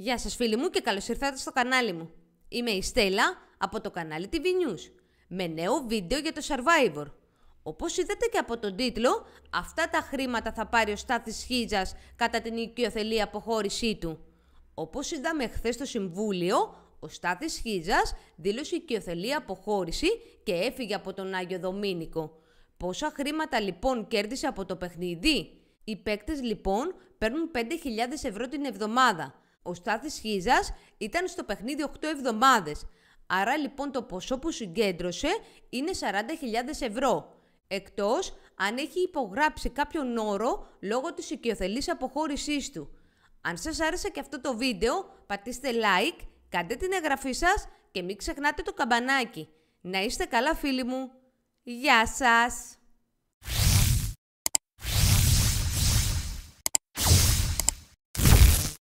Γεια σας φίλοι μου και καλώς ήρθατε στο κανάλι μου. Είμαι η Στέλλα από το κανάλι TV News με νέο βίντεο για το Survivor. Όπως είδατε και από τον τίτλο, αυτά τα χρήματα θα πάρει ο Στάθης Χίτζας κατά την οικειοθελή αποχώρησή του. Όπως είδαμε χθες στο Συμβούλιο, ο Στάθης Χίτζας δήλωσε οικειοθελή αποχώρηση και έφυγε από τον Άγιο Δομήνικο. Πόσα χρήματα λοιπόν κέρδισε από το παιχνίδι? Οι παίκτες λοιπόν παίρνουν 5.000 ευρώ την εβδομάδα ο Στάθης Χίζας ήταν στο παιχνίδι 8 εβδομάδες. Άρα λοιπόν το ποσό που συγκέντρωσε είναι 40.000 ευρώ. Εκτός αν έχει υπογράψει κάποιον νόρο λόγω της οικειοθελής αποχώρησής του. Αν σας άρεσε και αυτό το βίντεο, πατήστε like, κάντε την εγγραφή σας και μην ξεχνάτε το καμπανάκι. Να είστε καλά φίλοι μου. Γεια σας!